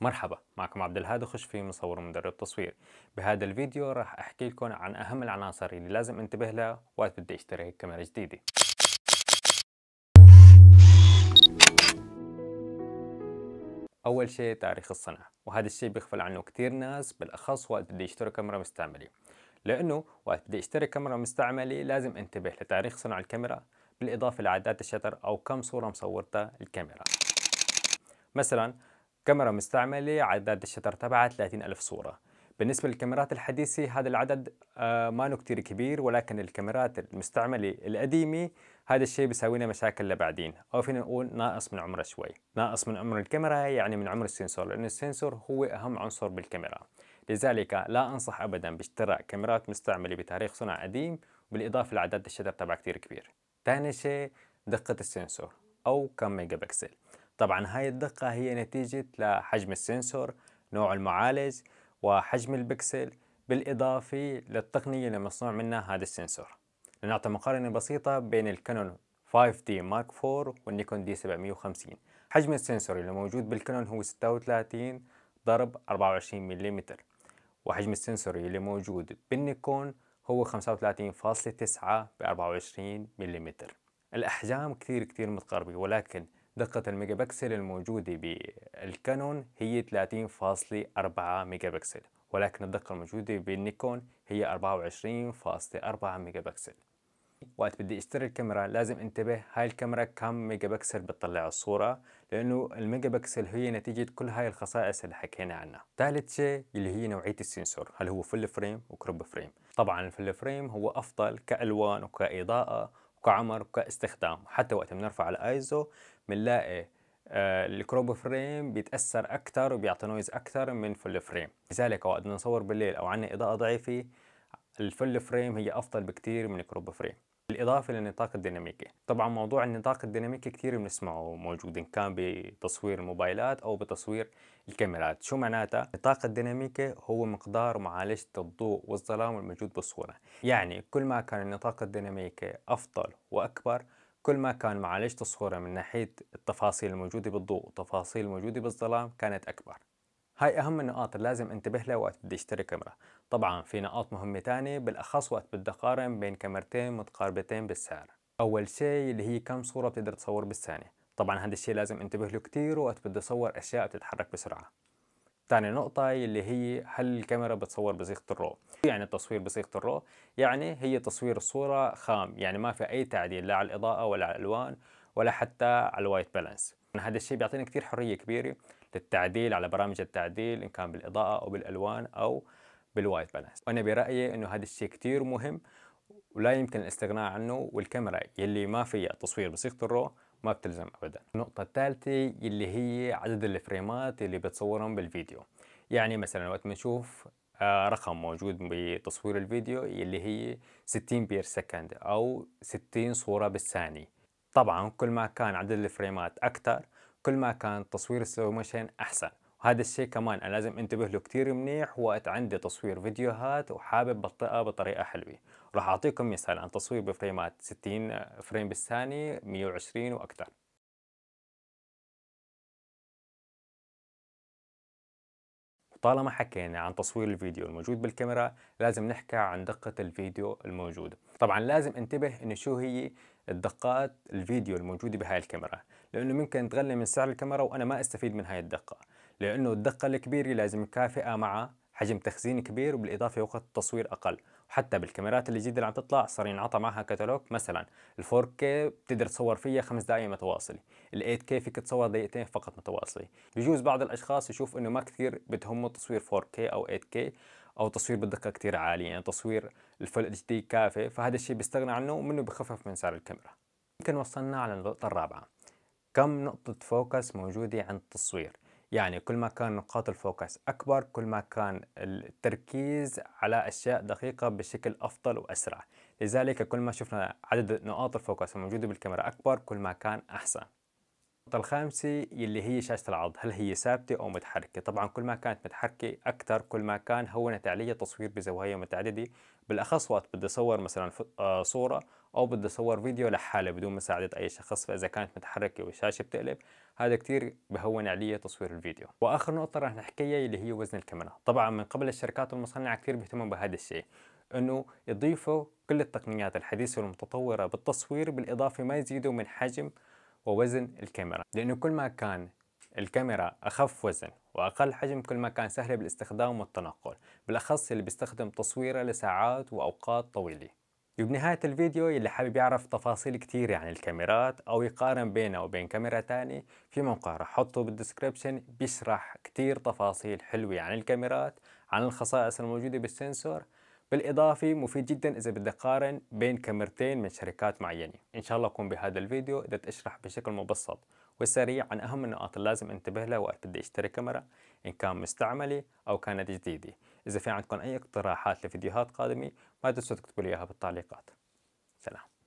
مرحبا معكم عبد الهادي خشفي مصور ومدرب تصوير بهذا الفيديو راح احكي لكم عن اهم العناصر اللي لازم انتبه لها وقت بدي اشتري كاميرا جديده اول شيء تاريخ الصنع وهذا الشيء بيغفل عنه كثير ناس بالاخص وقت بدي يشتروا كاميرا مستعمله لانه وقت بدي اشتري كاميرا مستعمله لازم انتبه لتاريخ صنع الكاميرا بالاضافه لعدات الشتر او كم صوره مصورتها الكاميرا مثلا كاميرا مستعملة عدد الشتر تبعها 30 ألف صورة بالنسبة للكاميرات الحديثة هذا العدد آه، ما كتير كبير ولكن الكاميرات المستعملة القديمة هذا الشيء بيساوي لنا مشاكل لبعدين أو فينا نقول ناقص من عمرها شوي ناقص من عمر الكاميرا يعني من عمر السنسور لأن السنسور هو أهم عنصر بالكاميرا لذلك لا أنصح أبدا باشتراء كاميرات مستعملة بتاريخ صنع قديم بالإضافة لعدد الشتر تبعها كتير كبير ثاني شيء دقة السنسور أو كم ميجا بكسل طبعا هاي الدقة هي نتيجة لحجم السنسور نوع المعالج وحجم البكسل بالإضافة للتقنية اللي مصنوع منها هذا السنسور لنعطي مقارنة بسيطة بين الكانون 5D مارك 4 والنيكون دي 750 حجم السنسور اللي موجود بالكانون هو 36 ضرب 24 ملم وحجم السنسور اللي موجود بالنيكون هو 35.9 ب 24 ملم الأحجام كثير كثير متقاربة ولكن دقة الميجا بكسل الموجودة بالكانون هي 30.4 ميجا بكسل ولكن الدقة الموجودة بالنيكون هي 24.4 ميجا بكسل وقت بدي اشتري الكاميرا لازم انتبه هاي الكاميرا كم ميجا بكسل بتطلع الصورة لانه الميجا بكسل هي نتيجة كل هاي الخصائص اللي حكينا عنها ثالث شيء اللي هي نوعية السنسور هل هو فل فريم وكروب فريم طبعا الفل فريم هو افضل كالوان وكاضاءة كعمر وكاستخدام حتى وقت بنرفع الايزو بنلاقي آه، الكروب فريم بيتاثر اكثر وبيعطي نويز اكثر من فل فريم لذلك وقت نصور بالليل او عندنا اضاءه ضعيفه الفل فريم هي افضل بكثير من الكروب فريم بالإضافة للنطاق الديناميكي طبعا موضوع النطاق الديناميكي كثير بنسمعه موجود إن كان بتصوير الموبايلات أو بتصوير الكاميرات شو معناتها؟ النطاق الديناميكي هو مقدار معالجة الضوء والظلام الموجود بالصورة يعني كل ما كان النطاق الديناميكي أفضل وأكبر كل ما كان معالجة الصورة من ناحية التفاصيل الموجودة بالضوء والتفاصيل الموجودة بالظلام كانت أكبر هاي أهم النقاط اللي لازم انتبه لها وقت بدي اشتري كاميرا طبعا في نقاط مهمة تانية بالأخص وقت بدي أقارن بين كاميرتين متقاربتين بالسعر أول شيء اللي هي كم صورة بتقدر تصور بالثانية طبعا هذا الشيء لازم انتبه له كتير وقت بدي أصور أشياء بتتحرك بسرعة تاني نقطة اللي هي هل الكاميرا بتصور بصيغة الرو يعني التصوير بصيغة الرو يعني هي تصوير الصورة خام يعني ما في أي تعديل لا على الإضاءة ولا على الألوان ولا حتى على الوايت بالانس هذا الشيء بيعطيني كتير حرية كبيرة للتعديل على برامج التعديل إن كان بالإضاءة أو بالألوان أو بالوايت بالانس وأنا برأيي أنه هذا الشيء كثير مهم ولا يمكن الاستغناء عنه والكاميرا يلي ما فيها تصوير بصيغة الرو ما بتلزم ابدا النقطه الثالثه اللي هي عدد الفريمات اللي بتصورهم بالفيديو يعني مثلا وقت بنشوف آه، رقم موجود بتصوير الفيديو اللي هي 60 بير سكند او 60 صوره بالثانيه طبعا كل ما كان عدد الفريمات اكثر كل ما كان تصوير السلو موشن احسن وهذا الشيء كمان انا لازم انتبه له كثير منيح وقت عندي تصوير فيديوهات وحابب بطئها بطريقه حلوه راح اعطيكم مثال عن تصوير بفريمات 60 فريم بالثانيه 120 واكثر طالما حكينا عن تصوير الفيديو الموجود بالكاميرا لازم نحكي عن دقة الفيديو الموجودة طبعا لازم انتبه انه شو هي الدقات الفيديو الموجودة بهاي الكاميرا لانه ممكن تغلي من سعر الكاميرا وانا ما استفيد من هاي الدقه لانه الدقه الكبيره لازم مكافئه مع حجم تخزين كبير وبالاضافه وقت التصوير اقل وحتى بالكاميرات الجديده اللي عم تطلع صار ينعطى معها كتالوج مثلا ال 4K بتقدر تصور فيها خمس دقائق متواصله ال 8K فيك تصور دقيقتين فقط متواصله بجوز بعض الاشخاص يشوف انه ما كثير بتهمه تصوير 4K او 8K او تصوير بدقه كثير عاليه يعني تصوير الفل اتش دي كافي فهذا الشيء بيستغنى عنه ومنه بخفف من سعر الكاميرا يمكن وصلنا على النقطه الرابعه كم نقطة فوكس موجودة عند التصوير يعني كل ما كان نقاط الفوكس أكبر كل ما كان التركيز على أشياء دقيقة بشكل أفضل وأسرع لذلك كل ما شفنا عدد نقاط الفوكس الموجودة بالكاميرا أكبر كل ما كان أحسن النقطة الخامسة اللي هي شاشة العرض هل هي ثابتة أو متحركة طبعا كل ما كانت متحركة أكثر كل ما كان هونت علي تصوير بزوايا متعددة بالأخص وقت بدي أصور مثلا آه، صورة أو بدي أصور فيديو لحالة بدون مساعدة أي شخص فإذا كانت متحركة والشاشة بتقلب هذا كتير بهون علي تصوير الفيديو وآخر نقطة رح نحكيها اللي هي وزن الكاميرا طبعا من قبل الشركات والمصانع كتير بيهتموا بهذا الشيء انه يضيفوا كل التقنيات الحديثة والمتطورة بالتصوير بالاضافة ما يزيدوا من حجم ووزن الكاميرا لأنه كل ما كان الكاميرا أخف وزن وأقل حجم كل ما كان سهلة بالاستخدام والتنقل بالأخص اللي بيستخدم تصويره لساعات وأوقات طويلة وبنهاية الفيديو اللي حابب يعرف تفاصيل كتير عن يعني الكاميرات أو يقارن بينه وبين كاميرا تاني في موقع رح حطه بالدسكريبشن بيشرح كتير تفاصيل حلوة عن يعني الكاميرات عن الخصائص الموجودة بالسنسور بالإضافة مفيد جدا إذا بدك قارن بين كاميرتين من شركات معينة إن شاء الله أقوم بهذا الفيديو إذا تشرح بشكل مبسط وسريع عن أهم النقاط اللي لازم انتبه لها وقت بدي أشتري كاميرا إن كان مستعملة أو كانت جديدة إذا في عندكم أي اقتراحات لفيديوهات قادمة ما تنسوا تكتبوا لي إياها بالتعليقات سلام